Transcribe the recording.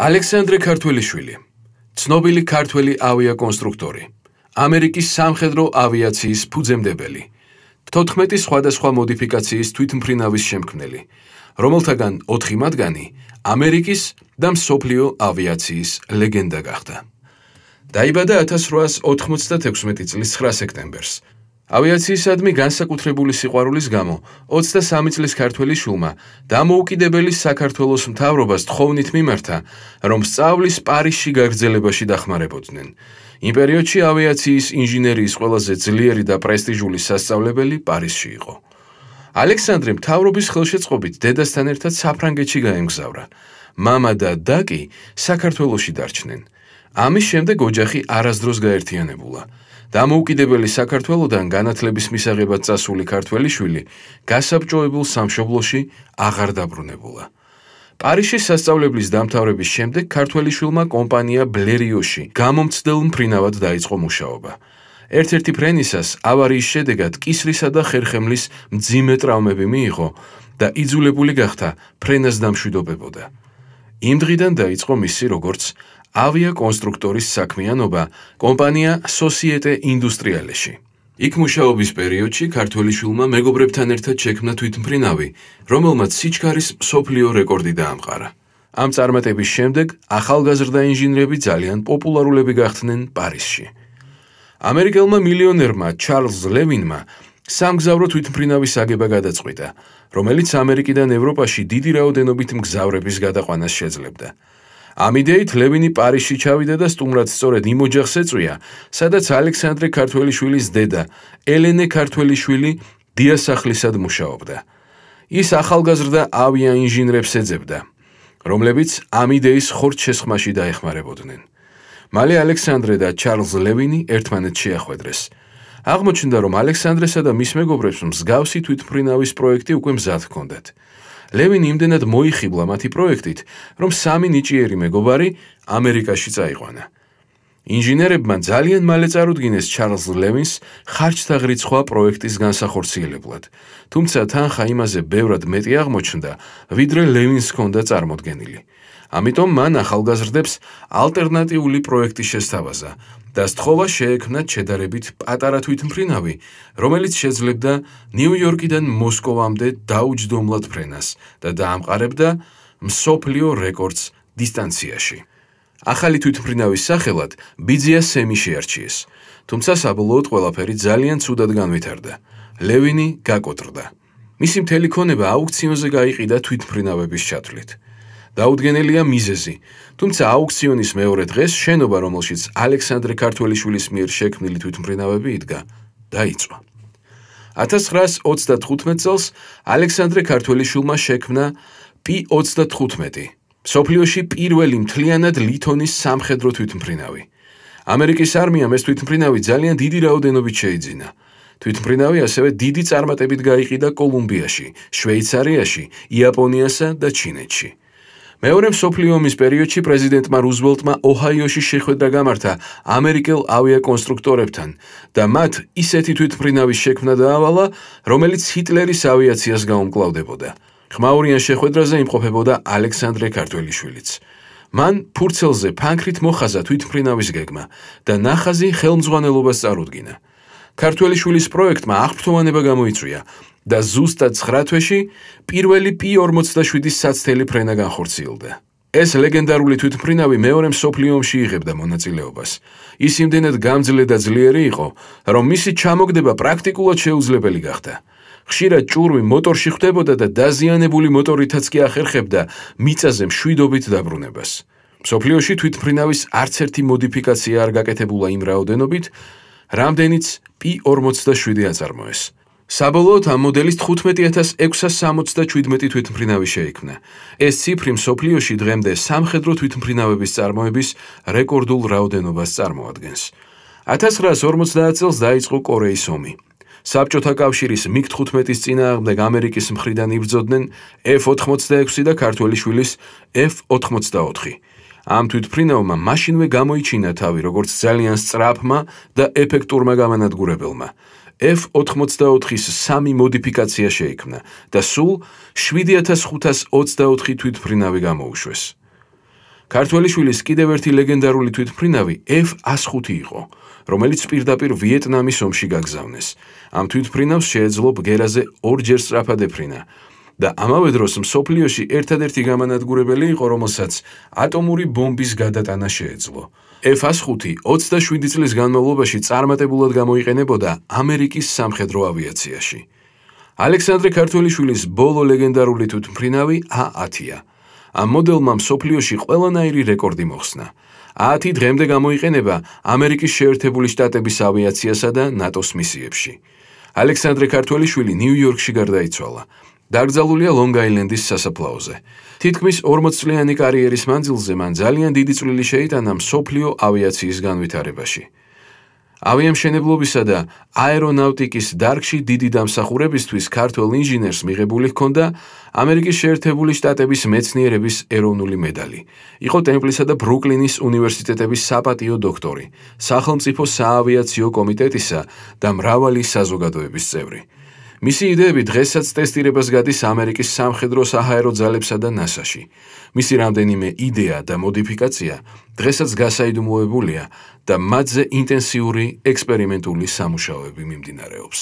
ალექსანდრე ქართველიშვილი, ცნობილი ქართველი ავიაკონსტრუქტორი, ამერიკის სამხედრო ავიაციის ფუძემდებელი, 14 სხვადასხვა მოდიფიკაციის თვითმფრინავის შემქმნელი, რომელთაგან 4 მათგანი ამერიკის და მსოფლიო ავიაციის ლეგენდა გახდა. დაიბადა 1896 წლის 9 სექტემბერს. ავიაციისადმი განსაკუთრებული სიყვარულის გამო 23 წლის ქართველი შულმა დამოუკიდებელი საქართველოს მთავრობას თხოვნით მიმართა, რომ სწავლის პარიზში გაგრძელებაში დახმარებოდნენ. იმ პერიოდში ავიაციის ინჟინერიის ყველაზე ძლიერი და პრესტიჟული სასწავლებელი პარიზში იყო. ალექსანდრემ თავრობის ხელშეწყობით დედასთან ერთად საფრანგეთში გაემგზავრა. мама და და კი საქართველოსში დარჩნენ. ამის შემდეგ ოჯახი არასდროს გაერთიანებულა. დამოუკიდებელი საქართველოსგან განათლების მისაღებად წასული ქართველიშვილი გასაბჭოებულ სამშობლოში აღარ დაბრუნებულა. პარიშის სასწავლებლის დამთავრების შემდეგ ქართველიშვილმა კომპანია ბლერიოში გამომცდელ მფრინავად დაიწყო მუშაობა. ერთ-ერთი ფრენისას ავარიის შედეგად კისრისა და ხერხემლის მძიმე ტრავმები მიიღო და იძულებული გახდა ფრენას დამშვიდობებოდა. იმ დღიდან დაიწყო მისი როგორც ავიაკონსტრუქტორის საქმიანობა კომპანია Societe Industrialeში. იქ მუშაობის პერიოდში ქართველიშულმა მეგობრებთან ერთად შექმნა თვითმფრინავი, რომელმაც სიჩქარის სოფლიო რეკორდი დაამყარა. ამ წარმატების შემდეგ ახალგაზრდა ინჟინრები ძალიან პოპულარულები გახდნენ პარიზში. ამერიკელმა მილიონერმა ჩარლზ ლევინმა სამგზავრო თვითმფრინავის აგება გადაწყვიტა, რომელიც ამერიკიდან ევროპაში დიდი რაოდენობით მგზავრების გადაყვანას შეძლებდა. ამ იდეით ლევინი პარიზში ჩავიდა და სტუმრად სწორედ იმ ოჯახს ეწვია, სადაც ალექსანდრე ქართველიშვილის დედა, ელენე ქართველიშვილი დიასახლისად მუშაობდა. ის ახალგაზრდა ავია ინჟინერებს ეძებდა, რომლებიც ამ იდეის ხორცშესხმაში დაეხმარებოდნენ. მალე ალექსანდრე და ჩარლზ ლევინი ერთმანეთს შეახვედრეს. აღმოჩნდა, რომ ალექსანდრესა და მის მეგობრებს მსგავსი თვითმფრინავის პროექტი უკვე მზად ჰქონდათ. ლევინი იმდენად მოიხიბლა მათი პროექტით, რომ სამი ნიჭიერი მეგობარი ამერიკაში წაიყვანა. ინჟინერებმა ძალიან მალე წარუდგინეს ჩარლზ ლევინს ხარჯთა ღრიცხვა პროექტის განსახორციელებლად, თუმცა თანხა იმაზე ბევრად მეტი აღმოჩნდა, ვიდრე ლევინს ჰქონდა წარმოდგენილი. ამიტომ მან ახალგაზრდებს ალტერნატიული პროექტი შესთავაზა და სთხოვა შეექმნათ შედარებით პატარა თვითმფრინავი, რომელიც შეძლებდა ნიუ-იორკიდან მოსკოვამდე დაუჯდომლად ფრენას და დაამყარებდა მსოფლიო რეკორდს დისტანციაში. ახალი თვითმფრინავის სახელად ბიზია სემი შეარჩიეს. თუმცა საბოლოოდ ყველაფერი ძალიან ცუდად განვითარდა. ლევინი გაკოტრდა. მისი მთელი ქონება აუქციონზე გაიყიდა თვითმფრინავების ჩათვლით. დაუდგენელია მიზეზი, თუმცა აუქციონის მეორე დღეს შენობა, რომელშიც ალექსანდრე ქართველიშვილის მიერ შექმნილი თვითმფრინავები იდგა, დაიწვა. 1935 წელს ალექსანდრე ქართველიშვილმა შექმნა P-35, სოფლიოში პირველი მთლიანად ლითონის სამხედრო თვითმფრინავი. ამერიკის არმიამ ეს თვითმფრინავი ძალიან დიდი რაოდენობით შეიძინა. თვითმფრინავი ასევე დიდი წარმატებით გაიყიდა კოლუმბიაში, შვეიცარიაში, იაპონიასა და ჩინეთში. მეორე მსოფლიო ომის პერიოდში პრეზიდენტმა რუზველტმა ოჰაიოში შეხვედრა გამართა ამერიკელ ავიაკონსტრუქტორებთან და მათ ისეთი თვითმფრინავის შექმნა დაავალა, რომელიც ჰიტლერის ავიაციას გაუმკლავდებოდა. ხმაურიან შეხვედრაზე იმყოფებოდა ალექსანდრე ქართველიშვილიც. მან ფურცელზე ფანქრით მოხაზა თვითმფრინავის გეგმა და ნახაზი ხელმძღვანელობას წარუდგინა. ქართველიშვილის პროექტმა აღფრთოვანება გამოიწვია და ზუსტად 9 თვეში პირველი P47-ის საცდელი ფრენა განხორციელდა. ეს ლეგენდარული თვითმფრინავი მეორე მსოფლიო ომში იღებდა მონაწილეობას. ის იმდენად გამძლე და ძლიერი იყო, რომ მისი ჩამოგდება პრაქტიკულად შეუძლებელი გახდა. ხშირად ჭურვი მოტორში ხვდებოდა და დაზიანებული მოტორითაც კი ახერხებდა მიწაზე მშვიდობით დაბრუნებას. სოფლიოში თვითფრინავის არც ერთი მოდიფიკაცია არ გაკეთებულა იმ რაოდენობით, რამდენიც P47 აწარმოეს. საბოლოოდ ამ მოდელის 15667 თვითმფრინავი შეიქმნა. ეს ციფრი მსოფლიოში დღემდე სამხედრო თვითმფრინავების წარმოების რეკორდულ რაოდენობას წარმოადგენს. 1950 წელს დაიწყო კორეის ომი. საბჭოთა კავშირის მიგ-15-ის წინააღმდეგ ამერიკის მხრიდან იბრძოდნენ F-86 და ქართველიშვილის F-84. ამ თვითფრინავმა მაშინვე გამოიჩინა თავი, როგორც ძალიან სწრაფმა და ეფექტურმა გამანადგურებელმა. F-84-ის სამი მოდიფიკაცია შეიქმნა და სულ 7524 თვითფრინავი გამოუშვეს. ქართველიშვილის კიდევ ერთი ლეგენდარული თვითმფრინავი F-105 იყო, რომელიც პირდაპირ ვიეტნამის ომში გაგზავნეს. ამ თვითმფრინავს შეეძლო ბგერაზე ორჯერ სწრაფადეფრინა და ამავე დროს მსოფლიოში ერთადერთი გამანადგურებელი იყო, რომელსაც ატომური ბომბის გადატანა შეეძლო. F-105 27 წლების განმავლობაში წარმატებულად გამოიყენებოდა ამერიკის სამხედრო ავიაციაში. ალექსანდრე ქართველიშვილის ბოლო ლეგენდარული თვითმფრინავი A-10-ია. ამ მოდელმა მსოფლიოში ყველანაირი რეკორდი მოხსნა. 10 დღემდე გამოიყენება ამერიკის შეერთებული შტატების ავიაციასა და ნატოს მისიებში. ალექსანდრე ქართველიშვილი ნიუ-იორკში გარდაიცვალა. დაგზავლულია ლონგ-აილენდის სასაფლაოზე. თითქმის 40 წლიანი კარიერის მანძილზე მან ძალიან დიდი წვლილი შეიტანა მსოფლიო ავიაციის განვითარებაში. ავიამშენებლობისა და აერონავტიკის დარგში დიდი დამსახურებისთვის ქართველ ინჟინერს მიღებული ჰქონდა ამერიკის შეერთებული შტატების მეცნიერების ეროვნული მედალი. იყო ტემპლისა და ბრუკლინის უნივერსიტეტების საპატიო დოქტორი, სახელმწიფო საავიაციო კომიტეტისა და მრავალი საზოგადოების წევრი. მისი იდეები დღესაც ტესტირებას გადის ამერიკის სამხედრო საჰაერო ძალებსა და ناسაში. მისი რამდენიმე იდეა და მოდიფიკაცია დღესაც გასაიდუმლოებულია და მათზე ინტენსიური ექსპერიმენტული სამუშაოები მიმდინარეობს.